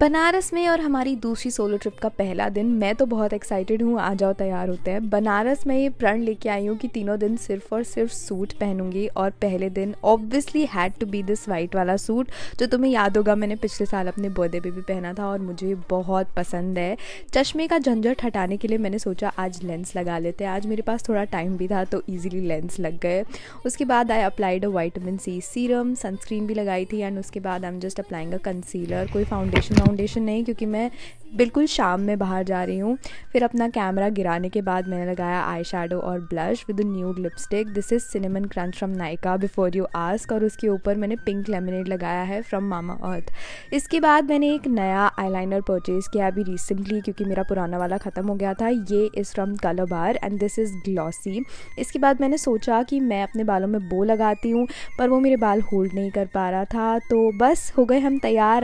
बनारस में और हमारी दूसरी सोलो ट्रिप का पहला दिन मैं तो बहुत एक्साइटेड हूँ आ जाओ तैयार होते हैं बनारस में ये प्रण लेके आई हूँ कि तीनों दिन सिर्फ और सिर्फ सूट पहनूंगी और पहले दिन obviously had to be this white वाला सूट जो तुम्हें याद होगा मैंने पिछले साल अपने बर्थडे पे भी पहना था और मुझे बहुत पसंद है चश्मे का झंझट हटाने के लिए मैंने सोचा आज लेंस लगा लेते हैं आज मेरे पास थोड़ा टाइम भी था तो ईजिली लेंस लग गए उसके बाद I applied vitamin C serum sunscreen भी लगाई थी एंड उसके बाद I am just applying a concealer कोई फाउंडेशन फाउंडेशन नहीं क्योंकि मैं बिल्कुल शाम में बाहर जा रही हूँ फिर अपना कैमरा गिराने के बाद मैंने लगाया आई शेडो और blush with nude lipstick this is cinnamon crunch from Nykaa before you ask और उसके ऊपर मैंने पिंक लेमिनेट लगाया है फ्रॉम मामा अर्थ इसके बाद मैंने एक नया आई लाइनर परचेज़ किया अभी रिसेंटली क्योंकि मेरा पुराना वाला ख़त्म हो गया था ये is from Colorbar and this is glossy इसके बाद मैंने सोचा कि मैं अपने बालों में बो लगाती हूँ पर वो मेरे बाल होल्ड नहीं कर पा रहा था तो बस हो गए हम तैयार